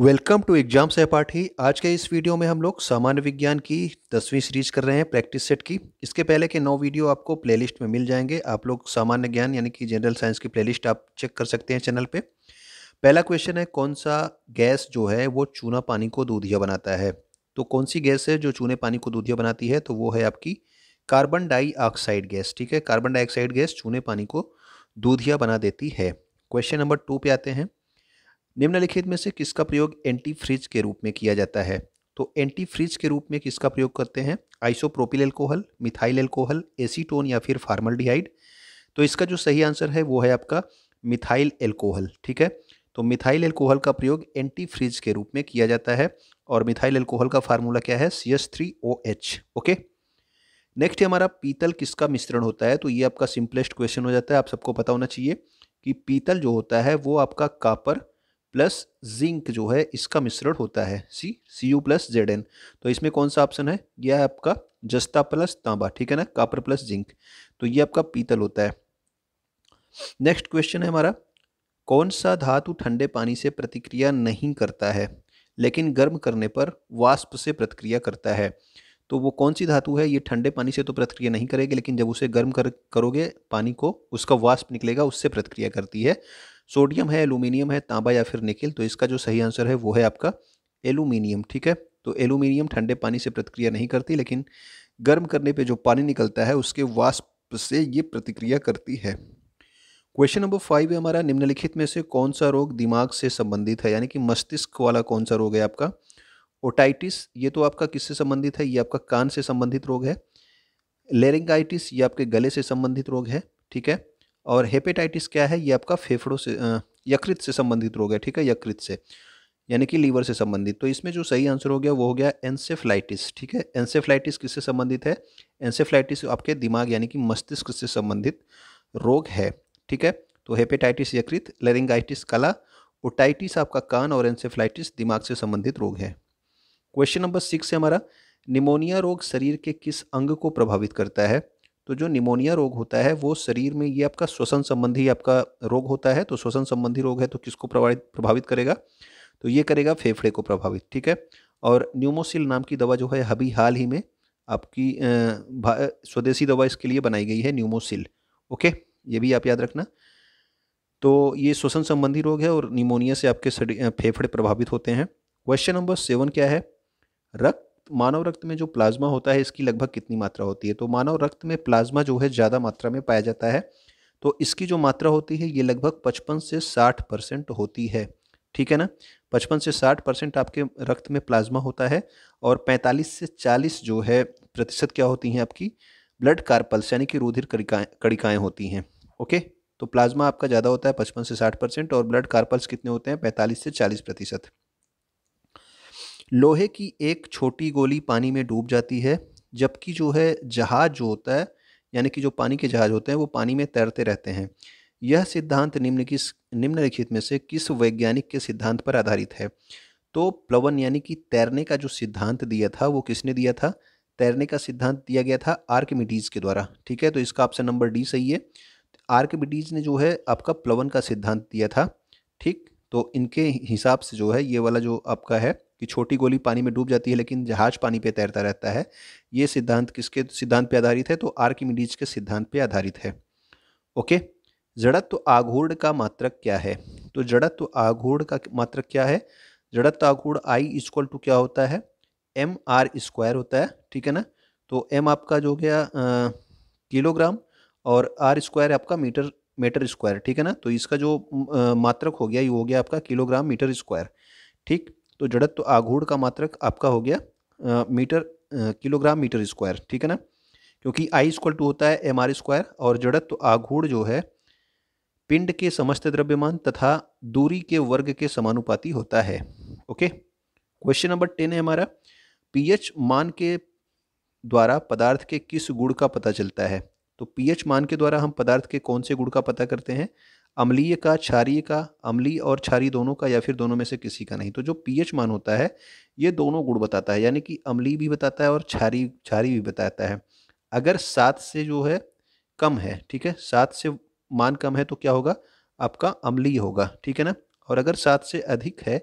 welcome to exam सहपाठी आज के इस वीडियो में हम लोग सामान्य विज्ञान की दसवीं सीरीज कर रहे हैं प्रैक्टिस सेट की इसके पहले के नौ वीडियो आपको प्लेलिस्ट में मिल जाएंगे आप लोग सामान्य ज्ञान यानी कि जनरल साइंस की प्लेलिस्ट आप चेक कर सकते हैं चैनल पे पहला क्वेश्चन है कौन सा गैस जो है वो चूना पानी को दूधिया बनाता है तो कौन सी गैस है जो चूने पानी को दूधिया बनाती है तो वो है आपकी कार्बन डाईऑक्साइड गैस ठीक है कार्बन डाइऑक्साइड गैस चूने पानी को दूधिया बना देती है क्वेश्चन नंबर टू पे आते हैं निम्नलिखित में से किसका प्रयोग एंटी फ्रिज के रूप में किया जाता है तो एंटी फ्रिज के रूप में किसका प्रयोग करते हैं isopropyl alcohol methyl alcohol acetone या फिर फार्मलडिहाइड तो इसका जो सही आंसर है वो है आपका मिथाइल एल्कोहल ठीक है तो मिथाइल एल्कोहल का प्रयोग एंटी फ्रिज के रूप में किया जाता है और मिथाइल एल्कोहल का फार्मूला क्या है C S three O H okay next हमारा पीतल किसका मिश्रण होता है तो ये आपका सिंपलेस्ट क्वेश्चन हो जाता है आप सबको पता होना चाहिए कि पीतल जो होता है वो आपका कापर प्लस जिंक जो है इसका मिश्रण होता है C C U plus Z N तो इसमें कौन सा ऑप्शन है यह है आपका जस्ता प्लस तांबा ठीक है ना कापर प्लस जिंक तो ये आपका पीतल होता है नेक्स्ट क्वेश्चन है हमारा कौन सा धातु ठंडे पानी से प्रतिक्रिया नहीं करता है लेकिन गर्म करने पर वाष्प से प्रतिक्रिया करता है तो वो कौन सी धातु है ये ठंडे पानी से तो प्रतिक्रिया नहीं करेगी लेकिन जब उसे गर्म कर करोगे पानी को उसका वाष्प निकलेगा उससे प्रतिक्रिया करती है सोडियम है एलुमिनियम है तांबा या फिर निकिल तो इसका जो सही आंसर है वो है आपका एलुमिनियम ठीक है तो एलुमिनियम ठंडे पानी से प्रतिक्रिया नहीं करती लेकिन गर्म करने पे जो पानी निकलता है उसके वाष्प से ये प्रतिक्रिया करती है क्वेश्चन नंबर फाइव है हमारा निम्नलिखित में से कौन सा रोग दिमाग से संबंधित है यानी कि मस्तिष्क वाला कौन सा रोग है आपका ओटाइटिस ये तो आपका किससे संबंधित है ये आपका कान से संबंधित रोग है लेरिंगाइटिस ये आपके गले से संबंधित रोग है ठीक है और हेपेटाइटिस क्या है ये आपका फेफड़ों से यकृत से संबंधित रोग है ठीक है यकृत से यानी कि लीवर से संबंधित तो इसमें जो सही आंसर हो गया वो हो गया एनसेफ्लाइटिस ठीक है एनसेफ्लाइटिस किससे संबंधित है एनसेफ्लाइटिस आपके दिमाग यानी कि मस्तिष्क से संबंधित रोग है ठीक है तो हेपेटाइटिस यकृत लेरिंगाइटिस कला ओटाइटिस आपका कान और एनसेफ्लाइटिस दिमाग से संबंधित रोग है क्वेश्चन नंबर सिक्स है हमारा निमोनिया रोग शरीर के किस अंग को प्रभावित करता है तो जो निमोनिया रोग होता है वो शरीर में ये आपका श्वसन संबंधी आपका रोग होता है तो श्वसन संबंधी रोग है तो किसको प्रभावित प्रभावित करेगा तो ये करेगा फेफड़े को प्रभावित ठीक है और न्यूमोसिल नाम की दवा जो है अभी हाल ही में आपकी स्वदेशी दवा इसके लिए बनाई गई है न्यूमोसिल ओके ये भी आप याद रखना तो ये श्वसन संबंधी रोग है और निमोनिया से आपके फेफड़े प्रभावित होते हैं क्वेश्चन नंबर सेवन क्या है रक्त मानव रक्त में जो प्लाज्मा होता है इसकी लगभग कितनी मात्रा होती है तो मानव रक्त में प्लाज्मा जो है ज़्यादा मात्रा में पाया जाता है तो इसकी जो मात्रा होती है ये लगभग पचपन से साठ परसेंट होती है ठीक है ना पचपन से साठ परसेंट आपके रक्त में प्लाज्मा होता है और पैंतालीस से चालीस जो है प्रतिशत क्या होती हैं आपकी ब्लड कार्पल्स यानी कि रुधिर कड़िकाएँ कड़िकाएँ होती हैं ओके तो प्लाज्मा आपका ज़्यादा होता है पचपन से साठ परसेंट और ब्लड कार्पल्स कितने होते हैं पैंतालीस से चालीस प्रतिशत लोहे की एक छोटी गोली पानी में डूब जाती है जबकि जो है जहाज जो होता है यानी कि जो पानी के जहाज होते हैं वो पानी में तैरते रहते हैं यह सिद्धांत निम्न किस निम्नलिखित में से किस वैज्ञानिक के सिद्धांत पर आधारित है तो प्लवन यानी कि तैरने का जो सिद्धांत दिया था वो किसने दिया था तैरने का सिद्धांत दिया गया था आर्कमिडीज के द्वारा ठीक है तो इसका ऑप्शन नंबर डी सही है आर्कमिडीज ने जो है आपका प्लवन का सिद्धांत दिया था ठीक तो इनके हिसाब से जो है ये वाला जो आपका है कि छोटी गोली पानी में डूब जाती है लेकिन जहाज पानी पे तैरता रहता है ये सिद्धांत किसके सिद्धांत पे आधारित है तो आर मिडीज के सिद्धांत पे आधारित है ओके जड़त्व आघूर्ण का मात्रक क्या है तो जड़त्व आघूर्ण का मात्रक क्या है जड़त्व आघूर्ण आई इजक्वल टू क्या होता है एम आर स्क्वायर होता है ठीक है ना तो एम आपका जो हो गया किलोग्राम और आर स्क्वायर आपका मीटर मीटर स्क्वायर ठीक है ना तो इसका जो मात्रक हो गया ये हो गया आपका किलोग्राम मीटर स्क्वायर ठीक तो जड़त्व आघूर्ण का मात्रक आपका हो गया आ, मीटर किलोग्राम मीटर स्क्वायर ठीक है ना क्योंकि आई स्क्वल टू होता है एम आर स्क्वायर और जड़त्व आघूर्ण जो है पिंड के समस्त द्रव्यमान तथा दूरी के वर्ग के समानुपाती होता है ओके क्वेश्चन नंबर टेन है हमारा पीएच मान के द्वारा पदार्थ के किस गुण का पता चलता है तो पीएच मान के द्वारा हम पदार्थ के कौन से गुण का पता करते हैं अम्लीय का क्षारीय का अम्लीय और क्षारीय दोनों का या फिर दोनों में से किसी का नहीं तो जो पीएच मान होता है ये दोनों गुण बताता है यानी कि अम्लीय भी बताता है और क्षारी क्षारी भी बताता है अगर सात से जो है कम है ठीक है सात से मान कम है तो क्या होगा आपका अम्लीय होगा ठीक है ना और अगर सात से अधिक है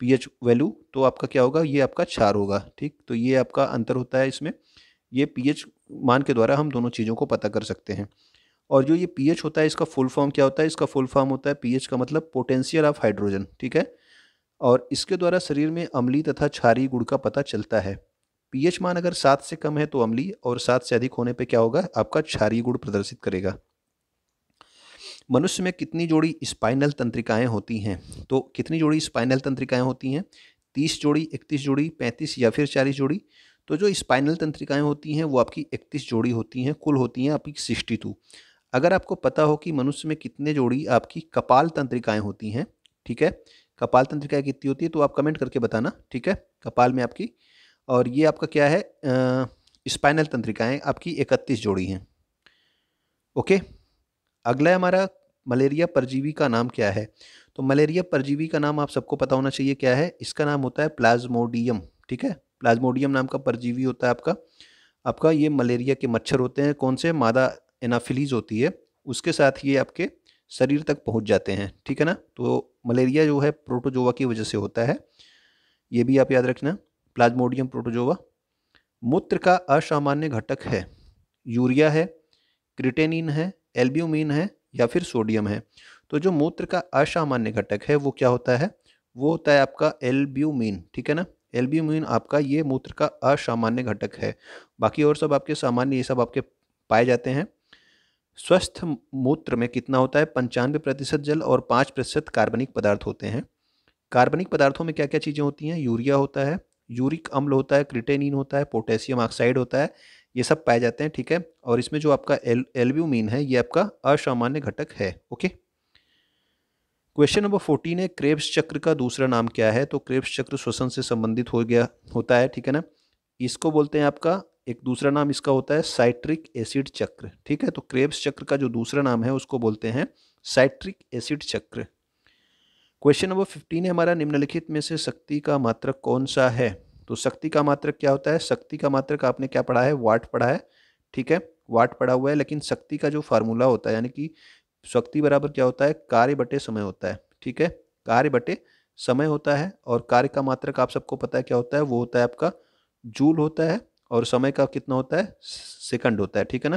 पीएच वैल्यू तो आपका क्या होगा ये आपका क्षार होगा ठीक तो ये आपका अंतर होता है इसमें ये पीएच मान के द्वारा हम दोनों चीज़ों को पता कर सकते हैं और जो ये पीएच होता है इसका फुल फॉर्म क्या होता है इसका फुल फॉर्म होता है पीएच का मतलब पोटेंशियल ऑफ हाइड्रोजन ठीक है और इसके द्वारा शरीर में अमली तथा क्षारी गुड़ का पता चलता है पीएच मान अगर सात से कम है तो अमली और सात से अधिक होने पर क्या होगा आपका क्षारी गुड़ प्रदर्शित करेगा मनुष्य में कितनी जोड़ी स्पाइनल तंत्रिकाएं होती हैं तो कितनी जोड़ी स्पाइनल तंत्रिकाएं होती हैं तीस जोड़ी इकतीस जोड़ी पैंतीस या फिर चालीस जोड़ी तो जो स्पाइनल तंत्रिकाएं होती हैं वो आपकी इकतीस जोड़ी होती हैं कुल होती हैं आपकी सिक्सटी टू अगर आपको पता हो कि मनुष्य में कितने जोड़ी आपकी कपाल तंत्रिकाएं होती हैं ठीक है कपाल तंत्रिकाएं कितनी होती है तो आप कमेंट करके बताना ठीक है कपाल में आपकी और ये आपका क्या है स्पाइनल तंत्रिकाएं आपकी इकतीस जोड़ी हैं ओके अगला हमारा मलेरिया परजीवी का नाम क्या है तो मलेरिया परजीवी का नाम आप सबको पता होना चाहिए क्या है इसका नाम होता है प्लाज्मोडियम ठीक है प्लाज्मोडियम नाम का परजीवी होता है आपका आपका ये मलेरिया के मच्छर होते हैं कौन से मादा एनाफिलीज होती है उसके साथ ये आपके शरीर तक पहुंच जाते हैं ठीक है ना तो मलेरिया जो है प्रोटोजोवा की वजह से होता है ये भी आप याद रखना प्लाज्मोडियम प्रोटोजोवा मूत्र का असामान्य घटक है यूरिया है क्रिटेनिन है एल्ब्यूमिन है या फिर सोडियम है तो जो मूत्र का असामान्य घटक है वो क्या होता है वो होता है आपका एल्ब्यूमिन ठीक है ना एल्ब्यूमिन आपका ये मूत्र का असामान्य घटक है बाकी और सब आपके सामान्य ये सब आपके पाए जाते हैं स्वस्थ मूत्र में कितना होता है पंचानवे प्रतिशत जल और पाँच प्रतिशत कार्बनिक पदार्थ होते हैं कार्बनिक पदार्थों में क्या क्या चीज़ें होती हैं यूरिया होता है यूरिक अम्ल होता है क्रिटेनिन होता है पोटेशियम ऑक्साइड होता है ये सब पाए जाते हैं ठीक है और इसमें जो आपका एल एल्ब्यूमिन है ये आपका असामान्य घटक है ओके क्वेश्चन नंबर फोर्टीन है क्रेब्स चक्र का दूसरा नाम क्या है तो क्रेब्स चक्र श्वसन से संबंधित हो गया होता है ठीक है ना इसको बोलते हैं आपका एक दूसरा नाम इसका होता है साइट्रिक एसिड चक्र ठीक है तो क्रेब्स चक्र का जो दूसरा नाम है उसको बोलते हैं साइट्रिक एसिड चक्र क्वेश्चन नंबर फिफ्टीन है हमारा निम्नलिखित में से शक्ति का मात्रक कौन सा है तो शक्ति का मात्रक क्या होता है शक्ति का मात्रक आपने क्या पढ़ा है वाट पढ़ा है ठीक है वाट पढ़ा हुआ है लेकिन शक्ति का जो फार्मूला होता है यानी कि शक्ति बराबर क्या होता है कार्य बटे समय होता है ठीक है कार्य बटे समय होता है और कार्य का मात्रक आप सबको पता है क्या होता है वो होता है आपका जूल होता है और समय का कितना होता है सेकंड होता है ठीक है ना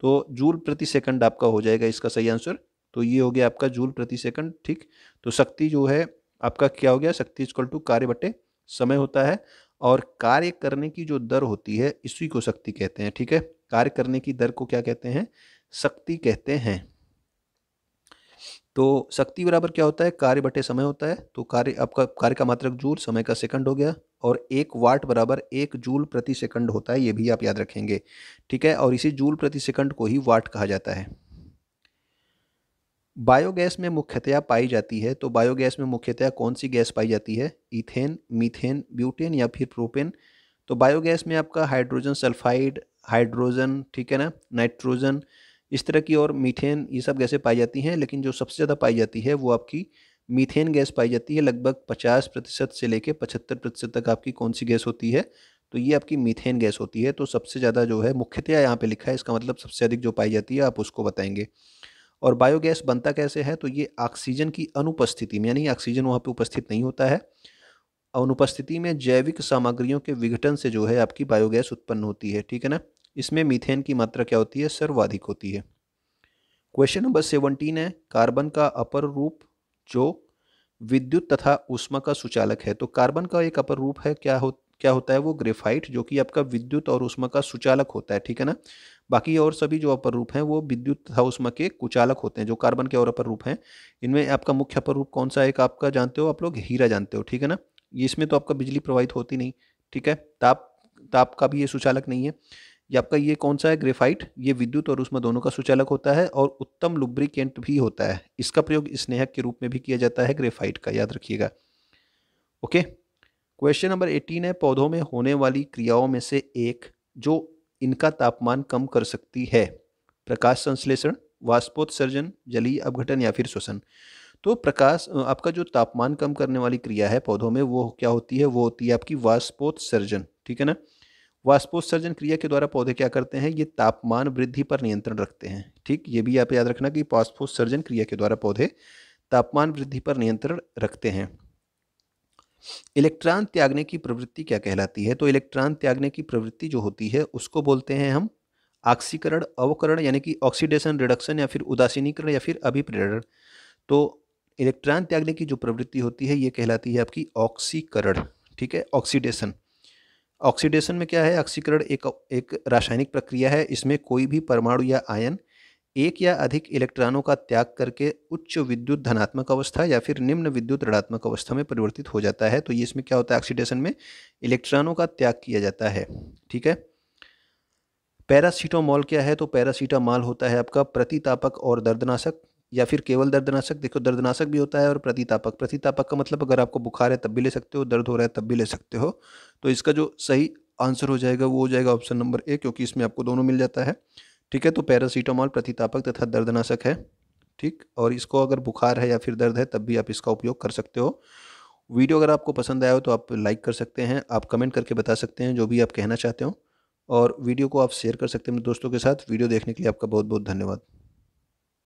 तो जूल प्रति सेकंड आपका हो जाएगा इसका सही आंसर तो ये हो गया आपका जूल प्रति सेकंड ठीक तो शक्ति जो है आपका क्या हो गया शक्ति इजक्वल टू कार्य बटे समय होता है और कार्य करने की जो दर होती है इसी को शक्ति कहते हैं ठीक है कार्य करने की दर को क्या कहते हैं शक्ति कहते हैं तो शक्ति बराबर क्या होता है कार्य बटे समय होता है तो कार्य आपका कार्य का मात्रक जूल समय का सेकंड हो गया और एक वाट बराबर एक जूल प्रति सेकंड होता है ये भी आप याद रखेंगे ठीक है और इसी जूल प्रति सेकंड को ही वाट कहा जाता है बायोगैस में मुख्यतया पाई जाती है तो बायोगैस में मुख्यतया कौन सी गैस पाई जाती है इथेन मीथेन ब्यूटेन या फिर प्रोपेन तो बायोगैस में आपका हाइड्रोजन सल्फाइड हाइड्रोजन ठीक है ना नाइट्रोजन इस तरह की और मीथेन ये सब गैसें पाई जाती हैं लेकिन जो सबसे ज़्यादा पाई जाती है वो आपकी मीथेन गैस पाई जाती है लगभग 50 प्रतिशत से लेके 75 प्रतिशत तक आपकी कौन सी गैस होती है तो ये आपकी मीथेन गैस होती है तो सबसे ज़्यादा जो है मुख्यतया यहाँ पे लिखा है इसका मतलब सबसे अधिक जो पाई जाती है आप उसको बताएंगे और बायोगैस बनता कैसे है तो ये ऑक्सीजन की अनुपस्थिति में यानी ऑक्सीजन वहाँ पर उपस्थित नहीं होता है अनुपस्थिति में जैविक सामग्रियों के विघटन से जो है आपकी बायोगैस उत्पन्न होती है ठीक है ना इसमें मीथेन की मात्रा क्या होती है सर्वाधिक होती है क्वेश्चन नंबर सेवनटीन है कार्बन का अपर रूप जो विद्युत तथा उष्मा का सुचालक है तो कार्बन का एक अपर रूप है क्या हो क्या होता है वो ग्रेफाइट जो कि आपका विद्युत और उष्मा का सुचालक होता है ठीक है ना बाकी और सभी जो अपर रूप हैं वो विद्युत तथा उष्मा के कुचालक होते हैं जो कार्बन के और अपर रूप हैं इनमें आपका मुख्य अपर रूप कौन सा एक आपका जानते हो आप लोग हीरा जानते हो ठीक है ना इसमें तो आपका बिजली प्रवाहित होती नहीं ठीक है ताप ताप का भी ये सुचालक नहीं है ये आपका ये कौन सा है ग्रेफाइट ये विद्युत और उसमें दोनों का सुचालक होता है और उत्तम लुब्रिकेंट भी होता है इसका प्रयोग स्नेहक के रूप में भी किया जाता है ग्रेफाइट का याद रखिएगा ओके क्वेश्चन नंबर एटीन है पौधों में होने वाली क्रियाओं में से एक जो इनका तापमान कम कर सकती है प्रकाश संश्लेषण वाष्पोत्सर्जन जलीय अपघटन या फिर श्वसन तो प्रकाश आपका जो तापमान कम करने वाली क्रिया है पौधों में वो क्या होती है वो होती है आपकी वाष्पोत्सर्जन ठीक है ना वाष्पोत्सर्जन क्रिया के द्वारा पौधे क्या करते हैं ये तापमान वृद्धि पर नियंत्रण रखते हैं ठीक ये भी आप याद रखना कि वाष्पोत्सर्जन क्रिया के द्वारा पौधे तापमान वृद्धि पर नियंत्रण रखते हैं इलेक्ट्रॉन त्यागने की प्रवृत्ति क्या कहलाती है तो इलेक्ट्रॉन त्यागने की प्रवृत्ति जो होती है उसको बोलते हैं हम ऑक्सीकरण अवकरण यानी कि ऑक्सीडेशन रिडक्शन या फिर उदासीनीकरण या फिर अभिप्रेरण तो इलेक्ट्रॉन त्यागने की जो प्रवृत्ति होती है ये कहलाती है आपकी ऑक्सीकरण ठीक है ऑक्सीडेशन ऑक्सीडेशन में क्या है ऑक्सीकरण एक एक रासायनिक प्रक्रिया है इसमें कोई भी परमाणु या आयन एक या अधिक इलेक्ट्रॉनों का त्याग करके उच्च विद्युत धनात्मक अवस्था या फिर निम्न विद्युत ऋणात्मक अवस्था में परिवर्तित हो जाता है तो ये इसमें क्या होता है ऑक्सीडेशन में इलेक्ट्रॉनों का त्याग किया जाता है ठीक है पैरासीटामॉल क्या है तो पैरासीटामॉल होता है आपका प्रतितापक और दर्दनाशक या फिर केवल दर्दनाशक देखो दर्दनाशक भी होता है और प्रतितापक प्रतितापक का मतलब अगर आपको बुखार है तब भी ले सकते हो दर्द हो रहा है तब भी ले सकते हो तो इसका जो सही आंसर हो जाएगा वो हो जाएगा ऑप्शन नंबर ए क्योंकि इसमें आपको दोनों मिल जाता है ठीक है तो पैरासीटामॉल प्रतितापक तथा दर्दनाशक है ठीक और इसको अगर बुखार है या फिर दर्द है तब भी आप इसका उपयोग कर सकते हो वीडियो अगर आपको पसंद आया हो तो आप लाइक कर सकते हैं आप कमेंट करके बता सकते हैं जो भी आप कहना चाहते हो और वीडियो को आप शेयर कर सकते हैं दोस्तों के साथ वीडियो देखने के लिए आपका बहुत बहुत धन्यवाद